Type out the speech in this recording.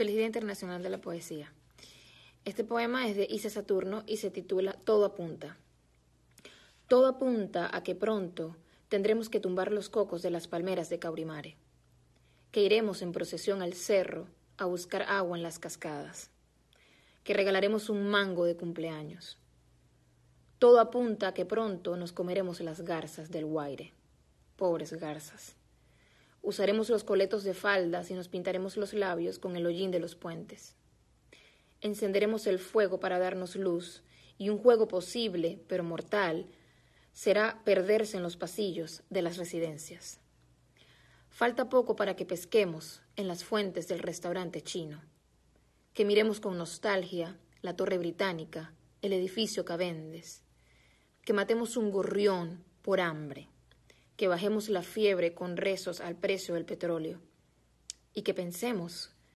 Feliz Internacional de la Poesía. Este poema es de Isa Saturno y se titula Todo apunta. Todo apunta a que pronto tendremos que tumbar los cocos de las palmeras de Cabrimare que iremos en procesión al cerro a buscar agua en las cascadas, que regalaremos un mango de cumpleaños. Todo apunta a que pronto nos comeremos las garzas del Guaire, pobres garzas. Usaremos los coletos de faldas y nos pintaremos los labios con el hollín de los puentes. Encenderemos el fuego para darnos luz, y un juego posible, pero mortal, será perderse en los pasillos de las residencias. Falta poco para que pesquemos en las fuentes del restaurante chino, que miremos con nostalgia la torre británica, el edificio Cavendes, que matemos un gorrión por hambre, que bajemos la fiebre con rezos al precio del petróleo y que pensemos